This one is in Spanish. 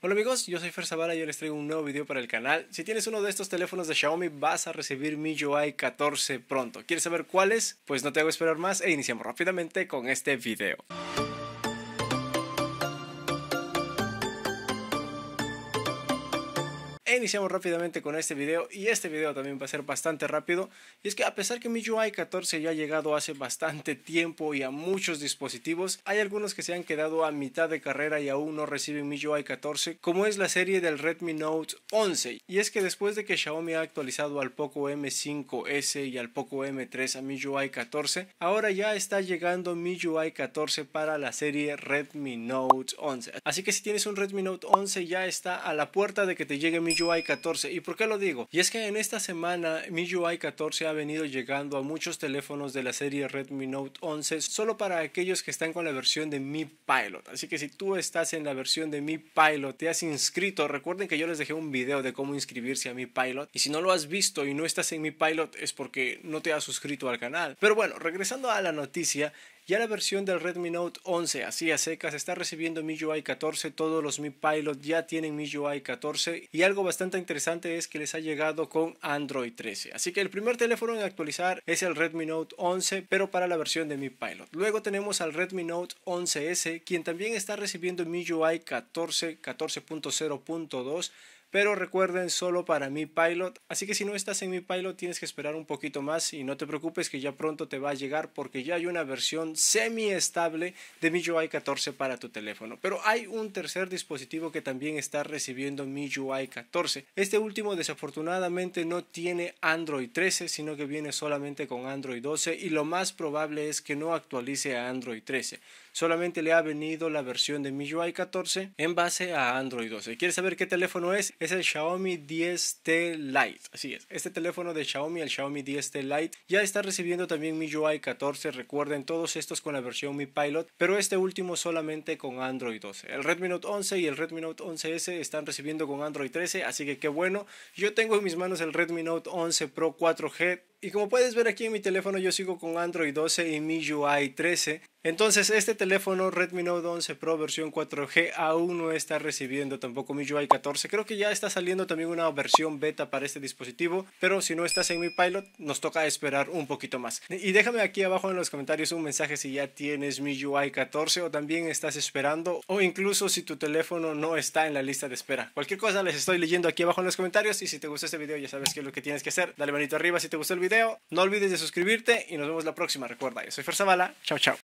Hola amigos, yo soy Fer Zavala y hoy les traigo un nuevo video para el canal. Si tienes uno de estos teléfonos de Xiaomi vas a recibir mi MIUI 14 pronto. ¿Quieres saber cuáles? Pues no te hago esperar más e iniciamos rápidamente con este video. iniciamos rápidamente con este video y este video también va a ser bastante rápido. Y es que a pesar que MIUI 14 ya ha llegado hace bastante tiempo y a muchos dispositivos, hay algunos que se han quedado a mitad de carrera y aún no reciben MIUI 14, como es la serie del Redmi Note 11. Y es que después de que Xiaomi ha actualizado al Poco M5S y al Poco M3 a MIUI 14, ahora ya está llegando MIUI 14 para la serie Redmi Note 11. Así que si tienes un Redmi Note 11 ya está a la puerta de que te llegue MIUI 14. ¿Y por qué lo digo? Y es que en esta semana MIUI 14 ha venido llegando a muchos teléfonos de la serie Redmi Note 11 solo para aquellos que están con la versión de Mi Pilot. Así que si tú estás en la versión de Mi Pilot, te has inscrito, recuerden que yo les dejé un video de cómo inscribirse a Mi Pilot. Y si no lo has visto y no estás en Mi Pilot es porque no te has suscrito al canal. Pero bueno, regresando a la noticia, ya la versión del Redmi Note 11, así a secas, está recibiendo MIUI 14, todos los Mi Pilot ya tienen MIUI 14 y algo bastante interesante es que les ha llegado con Android 13. Así que el primer teléfono en actualizar es el Redmi Note 11, pero para la versión de Mi Pilot. Luego tenemos al Redmi Note 11S, quien también está recibiendo MIUI 14, 14.0.2 pero recuerden, solo para mi pilot. Así que si no estás en mi pilot, tienes que esperar un poquito más y no te preocupes que ya pronto te va a llegar porque ya hay una versión semi estable de mi UI 14 para tu teléfono. Pero hay un tercer dispositivo que también está recibiendo UI 14. Este último desafortunadamente no tiene Android 13, sino que viene solamente con Android 12 y lo más probable es que no actualice a Android 13. Solamente le ha venido la versión de mi UI 14 en base a Android 12. ¿Quieres saber qué teléfono es? es el Xiaomi 10T Lite. Así es, este teléfono de Xiaomi, el Xiaomi 10T Lite, ya está recibiendo también MIUI 14. Recuerden, todos estos con la versión Mi Pilot, pero este último solamente con Android 12. El Redmi Note 11 y el Redmi Note 11S están recibiendo con Android 13, así que qué bueno. Yo tengo en mis manos el Redmi Note 11 Pro 4G y como puedes ver aquí en mi teléfono yo sigo con Android 12 y MIUI 13. Entonces este teléfono Redmi Note 11 Pro versión 4G aún no está recibiendo tampoco MIUI 14. Creo que ya está saliendo también una versión beta para este dispositivo, pero si no estás en mi pilot nos toca esperar un poquito más. Y déjame aquí abajo en los comentarios un mensaje si ya tienes MIUI 14 o también estás esperando o incluso si tu teléfono no está en la lista de espera. Cualquier cosa les estoy leyendo aquí abajo en los comentarios y si te gustó este video ya sabes que es lo que tienes que hacer. Dale manito arriba si te gustó el video no olvides de suscribirte y nos vemos la próxima. Recuerda, yo soy Fer Chau, Chao, chao.